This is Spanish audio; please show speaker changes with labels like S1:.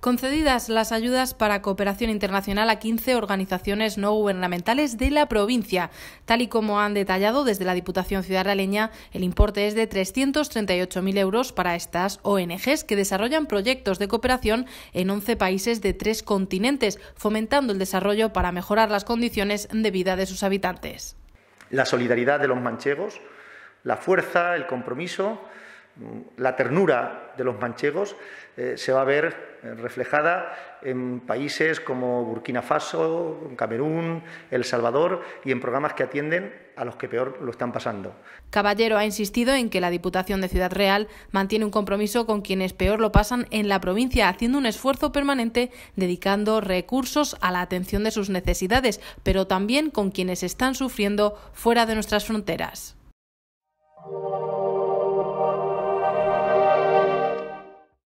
S1: Concedidas las ayudas para cooperación internacional a 15 organizaciones no gubernamentales de la provincia. Tal y como han detallado desde la Diputación Ciudadaleña, el importe es de 338.000 euros para estas ONGs que desarrollan proyectos de cooperación en 11 países de tres continentes, fomentando el desarrollo para mejorar las condiciones de vida de sus habitantes.
S2: La solidaridad de los manchegos, la fuerza, el compromiso la ternura de los manchegos eh, se va a ver eh, reflejada en países como Burkina Faso, Camerún, El Salvador y en programas que atienden a los que peor lo están pasando.
S1: Caballero ha insistido en que la Diputación de Ciudad Real mantiene un compromiso con quienes peor lo pasan en la provincia, haciendo un esfuerzo permanente dedicando recursos a la atención de sus necesidades, pero también con quienes están sufriendo fuera de nuestras fronteras.